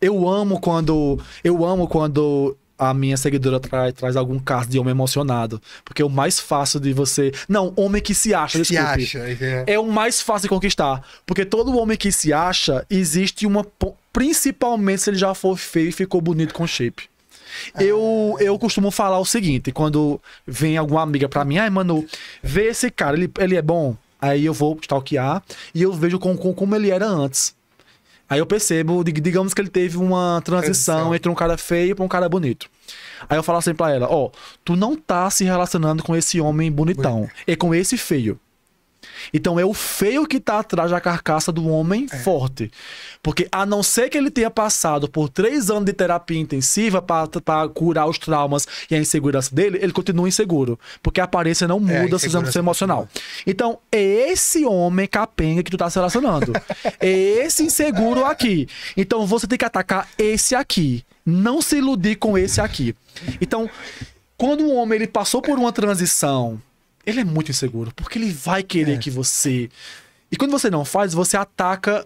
Eu amo quando. Eu amo quando a minha seguidora tra traz algum caso de homem emocionado. Porque é o mais fácil de você. Não, homem que se acha, desculpe. acha, é. é o mais fácil de conquistar. Porque todo homem que se acha, existe uma. Principalmente se ele já for feio e ficou bonito com shape. Ah. Eu, eu costumo falar o seguinte, quando vem alguma amiga pra mim, ai, mano, vê esse cara, ele, ele é bom. Aí eu vou stalkear e eu vejo com, com, como ele era antes. Aí eu percebo, digamos que ele teve uma transição é entre um cara feio pra um cara bonito. Aí eu falo assim pra ela, ó, oh, tu não tá se relacionando com esse homem bonitão, e com esse feio. Então é o feio que está atrás da carcaça do homem é. forte. Porque a não ser que ele tenha passado por três anos de terapia intensiva para curar os traumas e a insegurança dele, ele continua inseguro. Porque a aparência não é, muda é, se usando emocional. Então, é esse homem capenga que tu está se relacionando. é esse inseguro aqui. Então você tem que atacar esse aqui. Não se iludir com esse aqui. Então, quando o homem ele passou por uma transição ele é muito inseguro, porque ele vai querer é. que você. E quando você não faz, você ataca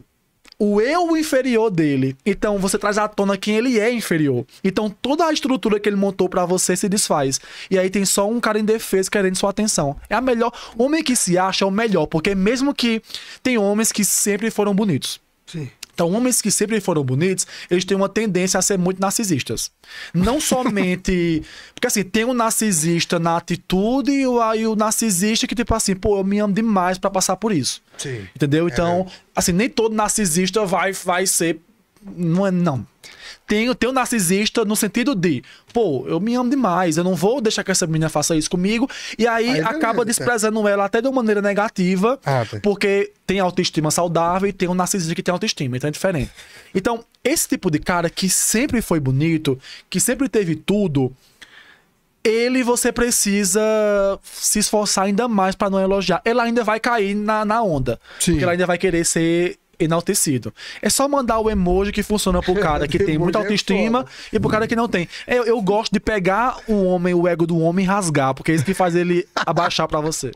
o eu inferior dele. Então você traz à tona quem ele é inferior. Então toda a estrutura que ele montou para você se desfaz. E aí tem só um cara indefeso querendo sua atenção. É a melhor. O homem que se acha é o melhor, porque mesmo que tem homens que sempre foram bonitos. Sim. Então, homens que sempre foram bonitos, eles têm uma tendência a ser muito narcisistas. Não somente. porque assim, tem um narcisista na atitude e o, aí o narcisista que, tipo assim, pô, eu me amo demais para passar por isso. Sim. Entendeu? É então, é. assim, nem todo narcisista vai, vai ser. Não é. Não tem, tem um narcisista no sentido de, pô, eu me amo demais, eu não vou deixar que essa menina faça isso comigo. E aí, aí beleza, acaba tá. desprezando tá. ela até de uma maneira negativa, ah, tá. porque tem autoestima saudável e tem um narcisista que tem autoestima, então é diferente. Então, esse tipo de cara que sempre foi bonito, que sempre teve tudo, ele você precisa se esforçar ainda mais para não elogiar. Ela ainda vai cair na, na onda. Sim. Porque ela ainda vai querer ser enaltecido. É só mandar o emoji que funciona pro cara que tem muita é autoestima e pro cara que não tem. Eu, eu gosto de pegar o homem, o ego do homem e rasgar, porque é isso que faz ele abaixar para você.